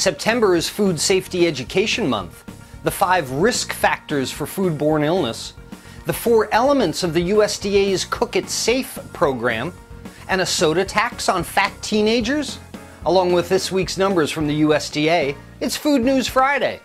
September is Food Safety Education Month, the five risk factors for foodborne illness, the four elements of the USDA's Cook It Safe program, and a soda tax on fat teenagers? Along with this week's numbers from the USDA, it's Food News Friday.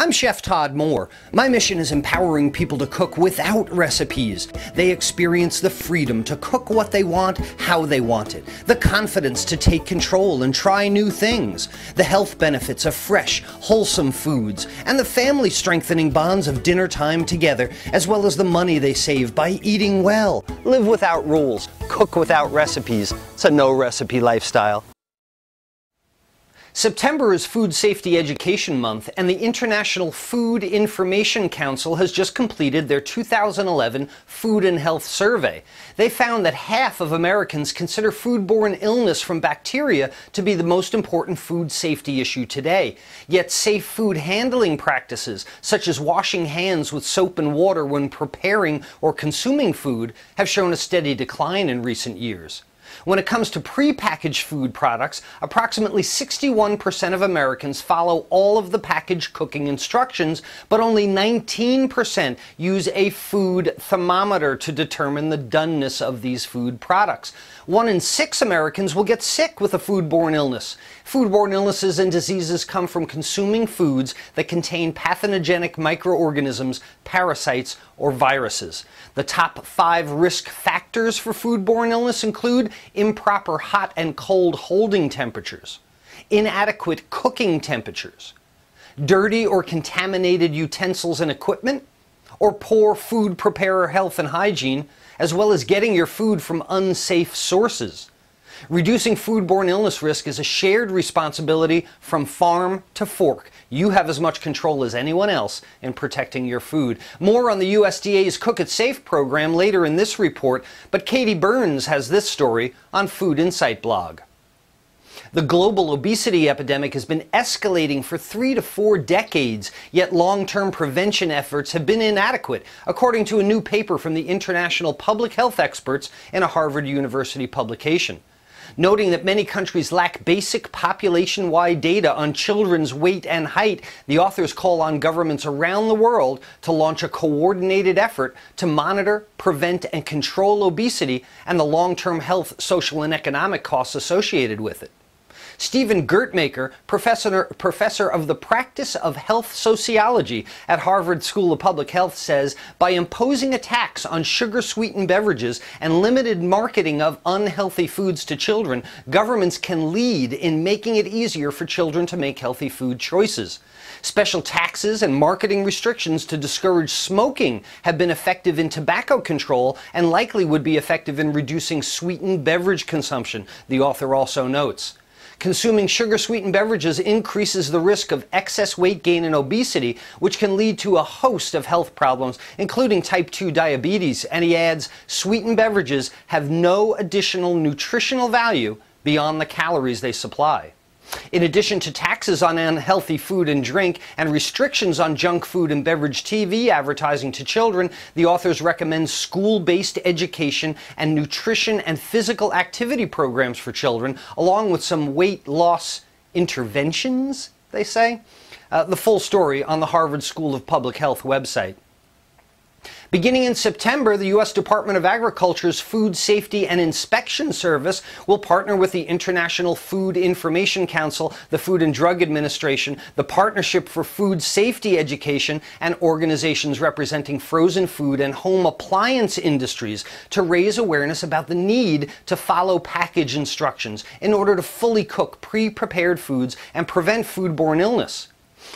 I'm Chef Todd Moore. My mission is empowering people to cook without recipes. They experience the freedom to cook what they want, how they want it, the confidence to take control and try new things, the health benefits of fresh, wholesome foods, and the family strengthening bonds of dinner time together, as well as the money they save by eating well. Live without rules, cook without recipes. It's a no recipe lifestyle. September is Food Safety Education Month, and the International Food Information Council has just completed their 2011 Food and Health Survey. They found that half of Americans consider foodborne illness from bacteria to be the most important food safety issue today. Yet safe food handling practices, such as washing hands with soap and water when preparing or consuming food, have shown a steady decline in recent years. When it comes to prepackaged food products, approximately 61% of Americans follow all of the packaged cooking instructions, but only 19% use a food thermometer to determine the doneness of these food products. One in six Americans will get sick with a foodborne illness. Foodborne illnesses and diseases come from consuming foods that contain pathogenic microorganisms, parasites, or viruses. The top five risk factors for foodborne illness include improper hot and cold holding temperatures, inadequate cooking temperatures, dirty or contaminated utensils and equipment, or poor food preparer health and hygiene, as well as getting your food from unsafe sources. Reducing foodborne illness risk is a shared responsibility from farm to fork. You have as much control as anyone else in protecting your food. More on the USDA's Cook It Safe program later in this report, but Katie Burns has this story on Food Insight blog. The global obesity epidemic has been escalating for three to four decades, yet long term prevention efforts have been inadequate, according to a new paper from the international public health experts in a Harvard University publication. Noting that many countries lack basic population wide data on children's weight and height, the authors call on governments around the world to launch a coordinated effort to monitor, prevent, and control obesity and the long term health, social, and economic costs associated with it. Stephen Gertmaker, professor, professor of the practice of health sociology at Harvard School of Public Health, says by imposing a tax on sugar sweetened beverages and limited marketing of unhealthy foods to children, governments can lead in making it easier for children to make healthy food choices. Special taxes and marketing restrictions to discourage smoking have been effective in tobacco control and likely would be effective in reducing sweetened beverage consumption, the author also notes. Consuming sugar sweetened beverages increases the risk of excess weight gain and obesity, which can lead to a host of health problems, including type 2 diabetes. And he adds sweetened beverages have no additional nutritional value beyond the calories they supply. In addition to taxes on unhealthy food and drink and restrictions on junk food and beverage TV advertising to children, the authors recommend school based education and nutrition and physical activity programs for children, along with some weight loss interventions, they say. Uh, the full story on the Harvard School of Public Health website. Beginning in September, the U.S. Department of Agriculture's Food Safety and Inspection Service will partner with the International Food Information Council, the Food and Drug Administration, the Partnership for Food Safety Education, and organizations representing frozen food and home appliance industries to raise awareness about the need to follow package instructions in order to fully cook pre prepared foods and prevent foodborne illness.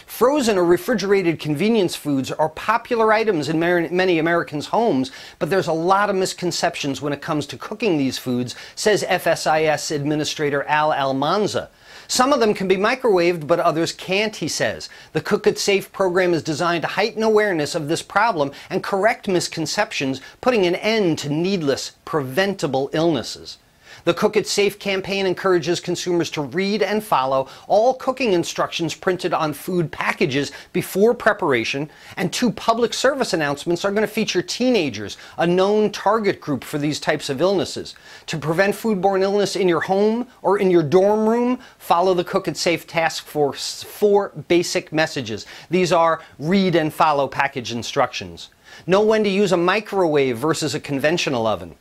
Frozen or refrigerated convenience foods are popular items in many Americans' homes, but there's a lot of misconceptions when it comes to cooking these foods, says FSIS Administrator Al Almanza. Some of them can be microwaved, but others can't, he says. The Cook It Safe program is designed to heighten awareness of this problem and correct misconceptions, putting an end to needless, preventable illnesses. The Cook It Safe campaign encourages consumers to read and follow all cooking instructions printed on food packages before preparation, and two public service announcements are going to feature teenagers, a known target group for these types of illnesses. To prevent foodborne illness in your home or in your dorm room, follow the Cook It Safe Task Force four basic messages. These are read and follow package instructions. Know when to use a microwave versus a conventional oven.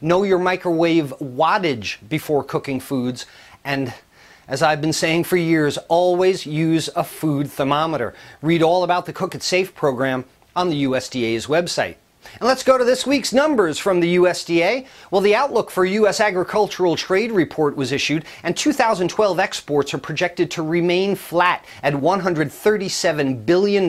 Know your microwave wattage before cooking foods. And as I've been saying for years, always use a food thermometer. Read all about the Cook It Safe program on the USDA's website. And let's go to this week's numbers from the USDA. Well, the outlook for U.S. agricultural trade report was issued, and 2012 exports are projected to remain flat at $137 billion,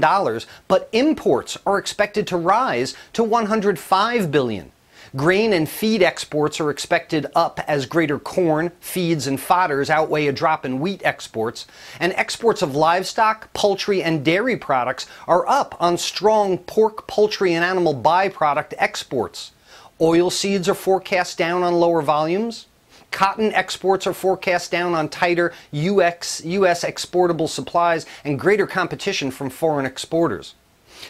but imports are expected to rise to $105 billion. Grain and feed exports are expected up as greater corn, feeds, and fodders outweigh a drop in wheat exports, and exports of livestock, poultry, and dairy products are up on strong pork, poultry, and animal byproduct exports. Oil seeds are forecast down on lower volumes. Cotton exports are forecast down on tighter U.S. exportable supplies and greater competition from foreign exporters.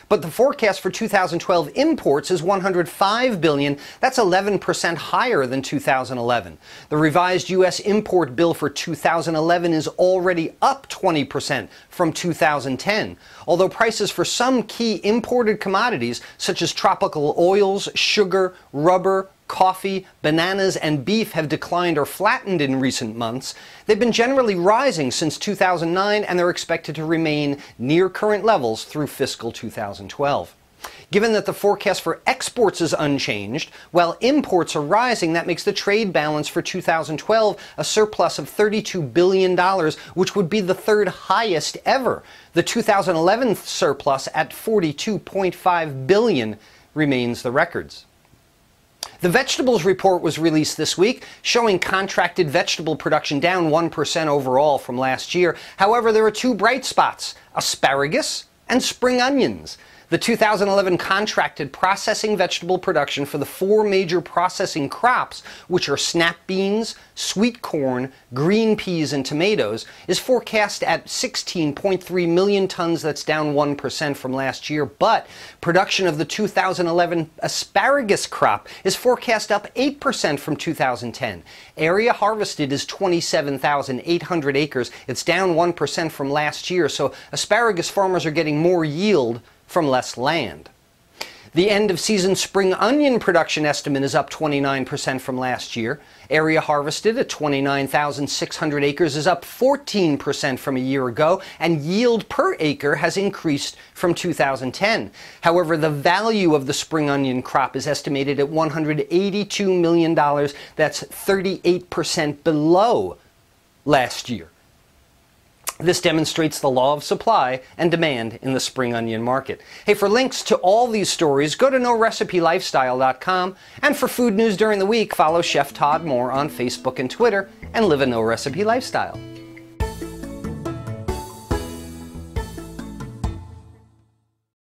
But the forecast for 2012 imports is 105 billion. That's 11% higher than 2011. The revised US import bill for 2011 is already up 20% from 2010, although prices for some key imported commodities such as tropical oils, sugar, rubber, coffee, bananas, and beef have declined or flattened in recent months, they've been generally rising since 2009 and they're expected to remain near current levels through fiscal 2012. Given that the forecast for exports is unchanged, while imports are rising, that makes the trade balance for 2012 a surplus of $32 billion, which would be the third highest ever. The 2011 surplus at $42.5 billion remains the records. The vegetables report was released this week, showing contracted vegetable production down 1% overall from last year. However, there are two bright spots asparagus and spring onions. The 2011 contracted processing vegetable production for the four major processing crops, which are snap beans, sweet corn, green peas, and tomatoes, is forecast at 16.3 million tons. That's down 1% from last year. But production of the 2011 asparagus crop is forecast up 8% from 2010. Area harvested is 27,800 acres. It's down 1% from last year. So asparagus farmers are getting more yield from less land. The end of season spring onion production estimate is up 29% from last year. Area harvested at 29,600 acres is up 14% from a year ago, and yield per acre has increased from 2010. However, the value of the spring onion crop is estimated at $182 million. That's 38% below last year. This demonstrates the law of supply and demand in the spring onion market. Hey, for links to all these stories, go to norecipelifestyle.com. And for food news during the week, follow Chef Todd Moore on Facebook and Twitter and live a no recipe lifestyle.